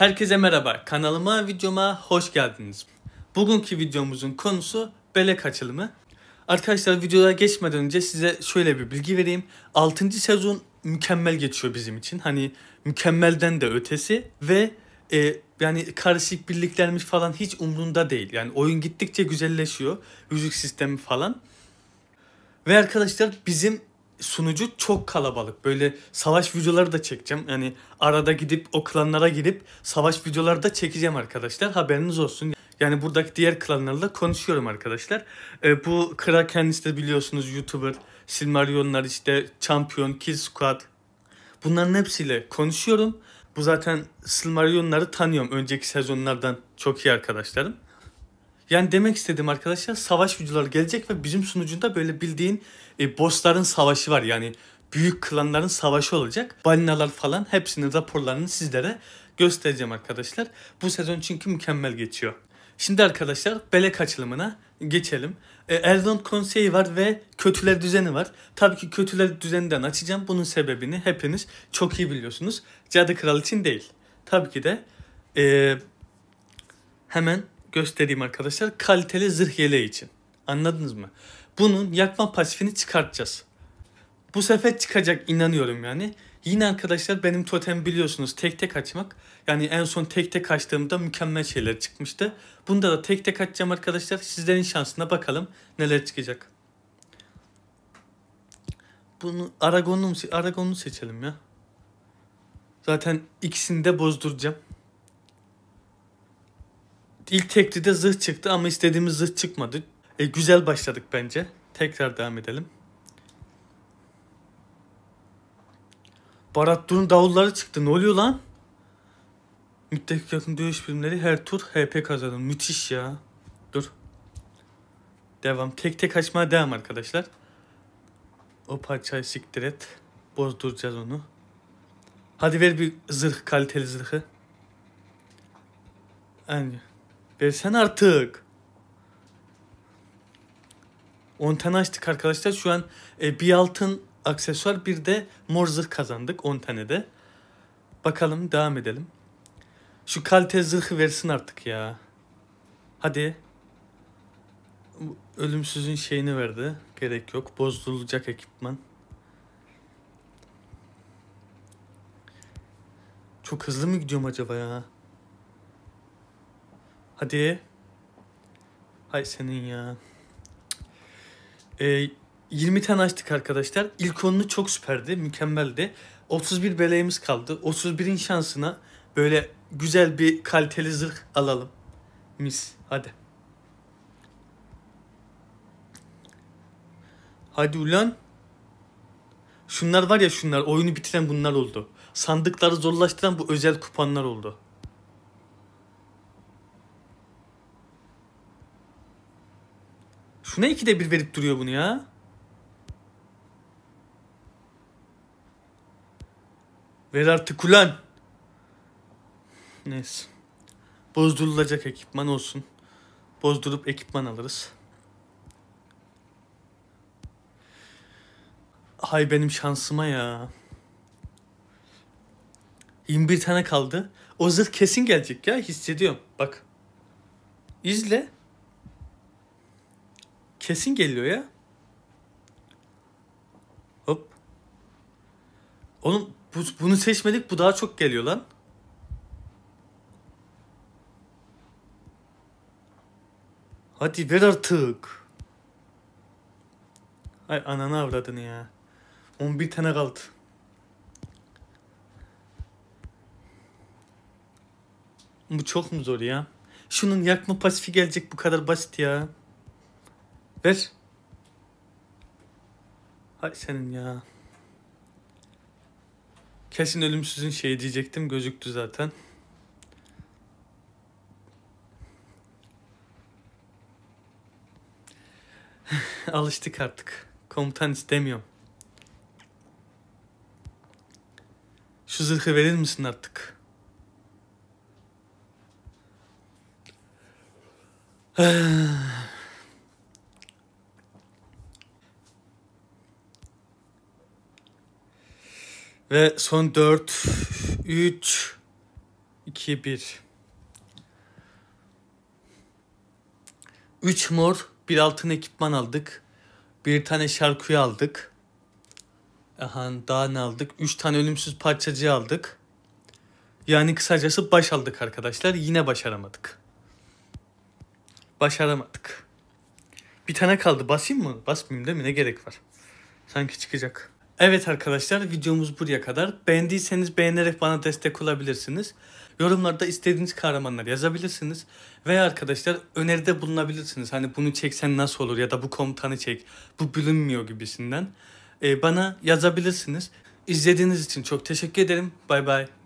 Herkese merhaba. Kanalıma, videoma hoş geldiniz. Bugünkü videomuzun konusu Belek açılımı. Arkadaşlar videoya geçmeden önce size şöyle bir bilgi vereyim. 6. sezon mükemmel geçiyor bizim için. Hani mükemmelden de ötesi ve e, yani karışık birliklermiş falan hiç umrunda değil. Yani oyun gittikçe güzelleşiyor. Müzik sistemi falan. Ve arkadaşlar bizim sunucu çok kalabalık. Böyle savaş videoları da çekeceğim. Yani arada gidip o klanlara gidip savaş videoları da çekeceğim arkadaşlar. Haberiniz olsun. Yani buradaki diğer klanlarla konuşuyorum arkadaşlar. E, bu Kra kendisi de biliyorsunuz YouTuber. Silmarionlar işte Champion, Kill Squad. Bunların hepsiyle konuşuyorum. Bu zaten Silmarionları tanıyorum. Önceki sezonlardan çok iyi arkadaşlarım. Yani demek istediğim arkadaşlar savaş videoları gelecek ve bizim sunucunda böyle bildiğin e, bossların savaşı var. Yani büyük klanların savaşı olacak. Balinalar falan hepsinin raporlarını sizlere göstereceğim arkadaşlar. Bu sezon çünkü mükemmel geçiyor. Şimdi arkadaşlar belek açılımına geçelim. E, Erdoğan konseyi var ve kötüler düzeni var. Tabii ki kötüler düzeninden açacağım. Bunun sebebini hepiniz çok iyi biliyorsunuz. Cadı Kral için değil. Tabii ki de e, hemen göstereyim arkadaşlar. Kaliteli zırh yeleği için. Anladınız mı? Bunun yakma pasifini çıkartacağız. Bu sefer çıkacak inanıyorum yani. Yine arkadaşlar benim totem biliyorsunuz tek tek açmak. Yani en son tek tek açtığımda mükemmel şeyler çıkmıştı. Bunda da tek tek açacağım arkadaşlar. Sizlerin şansına bakalım neler çıkacak. Bunu Aragon'u Aragon'u seçelim ya. Zaten ikisini de bozduracağım. İlk teklide zırh çıktı ama istediğimiz zırh çıkmadı. E, güzel başladık bence. Tekrar devam edelim. Barat Dur'un davulları çıktı. Ne oluyor lan? Müttefik yakın dövüş birimleri her tur HP kazanır. Müthiş ya. Dur. Devam. Tek tek açmaya devam arkadaşlar. O parçayı siktir et. Bozduracağız onu. Hadi ver bir zırh, kaliteli zırhı. Aynen. Versen artık. on tane açtık arkadaşlar. Şu an e, bir altın aksesuar bir de mor zırh kazandık on tane de. Bakalım devam edelim. Şu kalite zırhı versin artık ya. Hadi. Ölümsüzün şeyini verdi. Gerek yok. Bozdurulacak ekipman. Çok hızlı mı gidiyorum acaba ya? Hadi. hay senin ya. Ee, 20 tane açtık arkadaşlar. İlk onunu çok süperdi, mükemmeldi. 31 beleğimiz kaldı. 31'in şansına böyle güzel bir kaliteli zırh alalım. Mis. Hadi. Hadi ulan. Şunlar var ya şunlar. Oyunu bitiren bunlar oldu. Sandıkları zorlaştıran bu özel kupanlar oldu. Şu Şuna ikide bir verip duruyor bunu ya. Ver artık ulan. Neyse. Bozdurulacak ekipman olsun. Bozdurup ekipman alırız. Hay benim şansıma ya. 21 tane kaldı. O zırh kesin gelecek ya hissediyorum. Bak. İzle. Kesin geliyor ya. Hop. Oğlum bu, bunu seçmedik bu daha çok geliyor lan. Hadi ver artık. Ay ananı avradını ya. 11 tane kaldı. Bu çok mu zor ya? Şunun yakma pasifi gelecek bu kadar basit ya. Ver. Hay senin ya. Kesin ölümsüzün şeyi diyecektim gözüktü zaten. Alıştık artık. Komutan istemiyorum. Şu zırhı verir misin artık? Ve son 4, 3, 2, 1. 3 mor, bir altın ekipman aldık. Bir tane şarkıyı aldık. Aha, daha ne aldık? 3 tane ölümsüz parçacı aldık. Yani kısacası baş aldık arkadaşlar. Yine başaramadık. Başaramadık. Bir tane kaldı. Basayım mı? Basmayayım değil mi? Ne gerek var? Sanki çıkacak. Evet arkadaşlar videomuz buraya kadar. Beğendiyseniz beğenerek bana destek olabilirsiniz. Yorumlarda istediğiniz kahramanlar yazabilirsiniz. Veya arkadaşlar öneride bulunabilirsiniz. Hani bunu çeksen nasıl olur ya da bu komutanı çek. Bu bilinmiyor gibisinden. Ee, bana yazabilirsiniz. İzlediğiniz için çok teşekkür ederim. Bay bay.